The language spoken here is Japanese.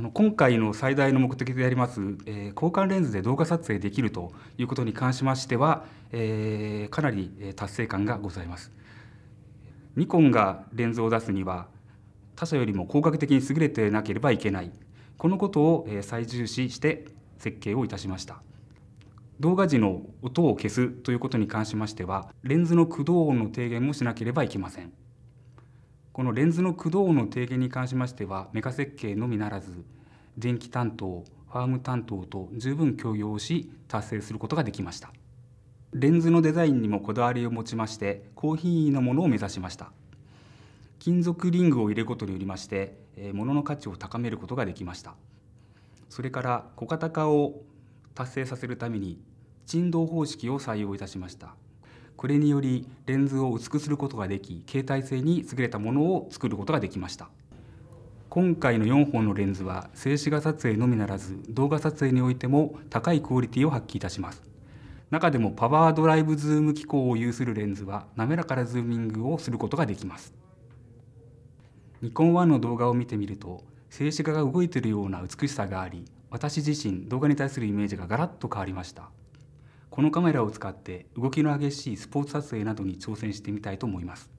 あの今回の最大の目的であります、えー、交換レンズで動画撮影できるということに関しましては、えー、かなり達成感がございます。ニコンがレンズを出すには他社よりも効果的に優れてなければいけないこのことを最重視して設計をいたしました動画時の音を消すということに関しましてはレンズの駆動音の低減もしなければいけませんこのレンズの駆動の低減に関しましてはメカ設計のみならず電気担当ファーム担当と十分協業し達成することができましたレンズのデザインにもこだわりを持ちまして高品位のものを目指しました金属リングを入れることによりまして物の価値を高めることができましたそれから小型化を達成させるために振動方式を採用いたしましたこれによりレンズを薄くすることができ携帯性に優れたものを作ることができました今回の4本のレンズは静止画撮影のみならず動画撮影においても高いクオリティを発揮いたします中でもパワードライブズーム機構を有するレンズは滑らかなズーミングをすることができますニコン1の動画を見てみると静止画が動いているような美しさがあり私自身動画に対するイメージがガラッと変わりましたこのカメラを使って動きの激しいスポーツ撮影などに挑戦してみたいと思います